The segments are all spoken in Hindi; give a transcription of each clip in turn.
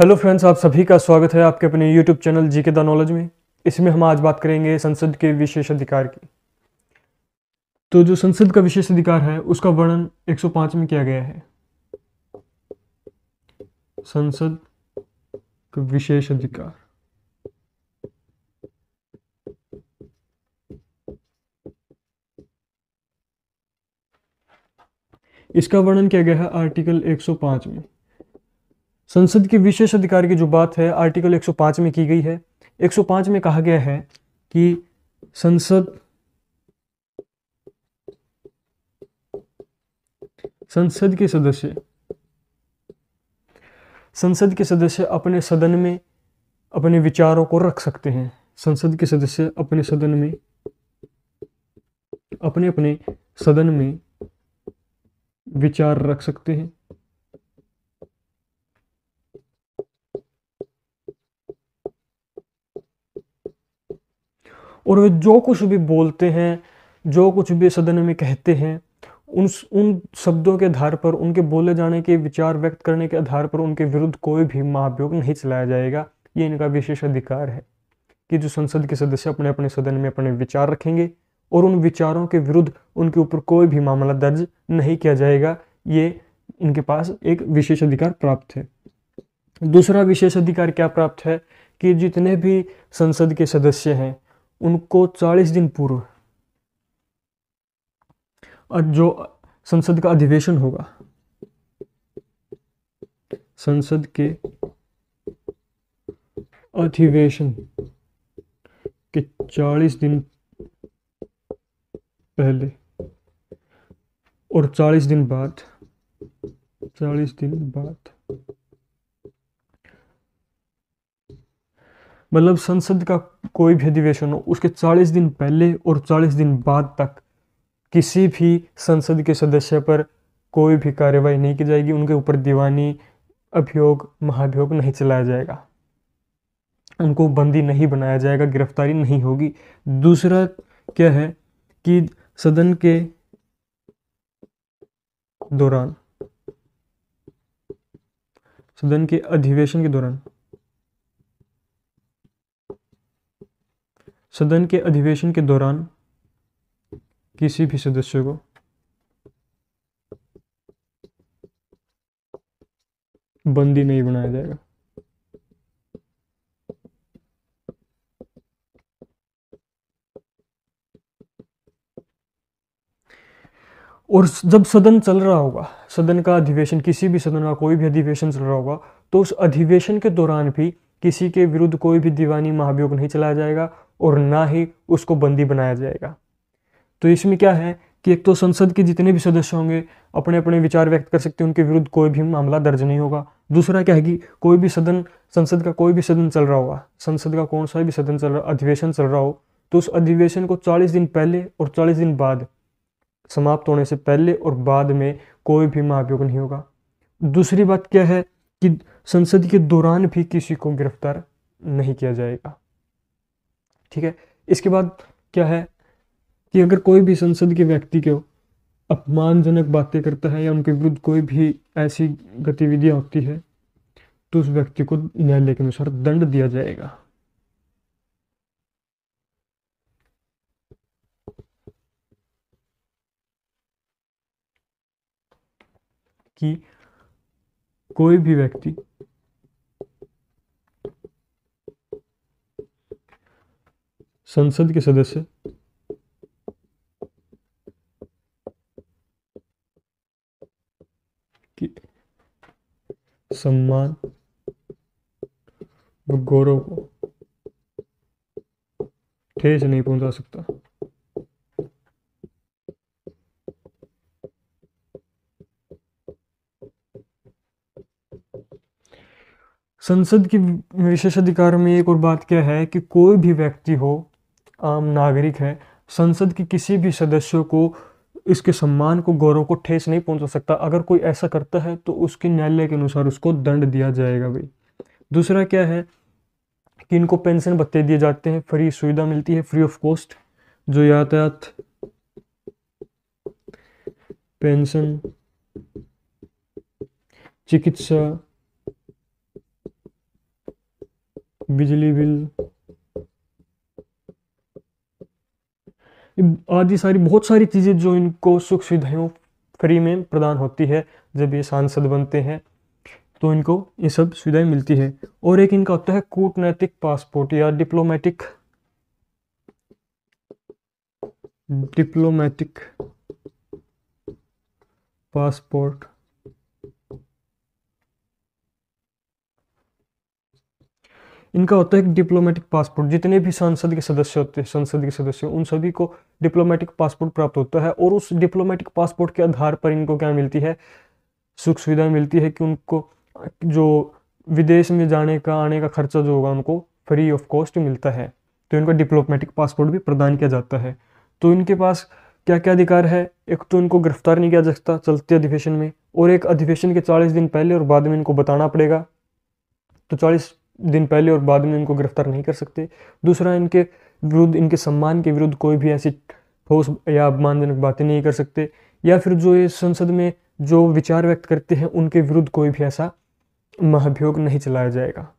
हेलो फ्रेंड्स आप सभी का स्वागत है आपके अपने यूट्यूब चैनल जी के द नॉलेज में इसमें हम आज बात करेंगे संसद के विशेष अधिकार की तो जो संसद का विशेष अधिकार है उसका वर्णन 105 में किया गया है संसद का विशेष अधिकार इसका वर्णन किया गया है आर्टिकल 105 में संसद के विशेष अधिकार की जो बात है आर्टिकल 105 में की गई है 105 में कहा गया है कि संसद संसद के सदस्य संसद के सदस्य अपने सदन में अपने विचारों को रख सकते हैं संसद के सदस्य अपने सदन में अपने अपने सदन में विचार रख सकते हैं और वे जो कुछ भी बोलते हैं जो कुछ भी सदन में कहते हैं उन उन शब्दों के आधार पर उनके बोले जाने के विचार व्यक्त करने के आधार पर उनके विरुद्ध कोई भी महाभियोग नहीं चलाया जाएगा ये इनका विशेष अधिकार है कि जो संसद के सदस्य अपने अपने सदन में अपने विचार रखेंगे और उन विचारों के विरुद्ध उनके ऊपर कोई भी मामला दर्ज नहीं किया जाएगा ये उनके पास एक विशेष अधिकार प्राप्त है दूसरा विशेष अधिकार क्या प्राप्त है कि जितने भी संसद के सदस्य हैं उनको 40 दिन पूर्व और जो संसद का अधिवेशन होगा संसद के अधिवेशन के 40 दिन पहले और 40 दिन बाद 40 दिन बाद मतलब संसद का कोई भी अधिवेशन हो उसके 40 दिन पहले और 40 दिन बाद तक किसी भी संसद के सदस्य पर कोई भी कार्रवाई नहीं की जाएगी उनके ऊपर दीवानी अभियोग महाभियोग नहीं चलाया जाएगा उनको बंदी नहीं बनाया जाएगा गिरफ्तारी नहीं होगी दूसरा क्या है कि सदन के दौरान सदन के अधिवेशन के दौरान सदन के अधिवेशन के दौरान किसी भी सदस्य को बंदी नहीं बनाया जाएगा और जब सदन चल रहा होगा सदन का अधिवेशन किसी भी सदन का कोई भी अधिवेशन चल रहा होगा तो उस अधिवेशन के दौरान भी किसी के विरुद्ध कोई भी दीवानी महाभियोग नहीं चलाया जाएगा और ना ही उसको बंदी बनाया जाएगा तो इसमें क्या है कि एक तो संसद के जितने भी सदस्य होंगे अपने अपने विचार व्यक्त कर सकते हैं उनके विरुद्ध कोई भी मामला दर्ज नहीं होगा दूसरा क्या है कि कोई भी सदन संसद का कोई भी सदन चल रहा होगा संसद का कौन सा भी सदन चल रहा अधिवेशन चल रहा हो तो उस अधिवेशन को 40 दिन पहले और 40 दिन बाद समाप्त होने से पहले और बाद में कोई भी महाभियोग नहीं होगा दूसरी बात क्या है कि संसद के दौरान भी किसी को गिरफ्तार नहीं किया जाएगा ठीक है इसके बाद क्या है कि अगर कोई भी संसद के व्यक्ति को अपमानजनक बातें करता है या उनके विरुद्ध कोई भी ऐसी गतिविधियां होती है तो उस व्यक्ति को न्यायालय के अनुसार दंड दिया जाएगा कि कोई भी व्यक्ति संसद के सदस्य सम्मान व गौरव को ठेस नहीं पहुंचा सकता संसद के विशेषाधिकार में एक और बात क्या है कि कोई भी व्यक्ति हो आम नागरिक है संसद के किसी भी सदस्यों को इसके सम्मान को गौरव को ठेस नहीं पहुंचा सकता अगर कोई ऐसा करता है तो उसके न्यायालय के अनुसार उसको दंड दिया जाएगा भाई दूसरा क्या है कि इनको पेंशन भत्ते दिए जाते हैं फ्री सुविधा मिलती है फ्री ऑफ कॉस्ट जो यातायात पेंशन चिकित्सा बिजली बिल आदि सारी बहुत सारी चीज़ें जो इनको सुख सुविधाएँ फ्री में प्रदान होती है जब ये सांसद बनते हैं तो इनको ये सब सुविधाएं मिलती है और एक इनका होता है कूटनैतिक पासपोर्ट या डिप्लोमेटिक डिप्लोमेटिक पासपोर्ट इनका होता है एक डिप्लोमेटिक पासपोर्ट जितने भी संसद के सदस्य होते हैं संसद के सदस्य उन सभी को डिप्लोमेटिक पासपोर्ट प्राप्त होता है और उस डिप्लोमेटिक पासपोर्ट के आधार पर इनको क्या मिलती है सुख सुविधा मिलती है कि उनको जो विदेश में जाने का आने का खर्चा जो होगा उनको फ्री ऑफ कॉस्ट मिलता है तो इनको डिप्लोमेटिक पासपोर्ट भी प्रदान किया जाता है तो इनके पास क्या क्या अधिकार है एक तो इनको गिरफ्तार नहीं किया जा सकता चलते अधिवेशन में और एक अधिवेशन के चालीस दिन पहले और बाद में इनको बताना पड़ेगा तो चालीस दिन पहले और बाद में इनको गिरफ्तार नहीं कर सकते दूसरा इनके विरुद्ध इनके सम्मान के विरुद्ध कोई भी ऐसी ठोस या अपमानजनक बातें नहीं कर सकते या फिर जो ये संसद में जो विचार व्यक्त करते हैं उनके विरुद्ध कोई भी ऐसा महाभियोग नहीं चलाया जाएगा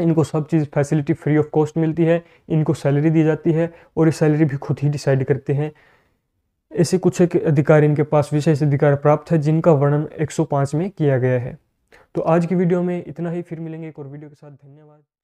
इनको सब चीज़ फैसिलिटी फ्री ऑफ कॉस्ट मिलती है इनको सैलरी दी जाती है और ये सैलरी भी खुद ही डिसाइड करते हैं ऐसे कुछ एक अधिकार इनके पास विशेष अधिकार प्राप्त है जिनका वर्णन 105 में किया गया है तो आज की वीडियो में इतना ही फिर मिलेंगे एक और वीडियो के साथ धन्यवाद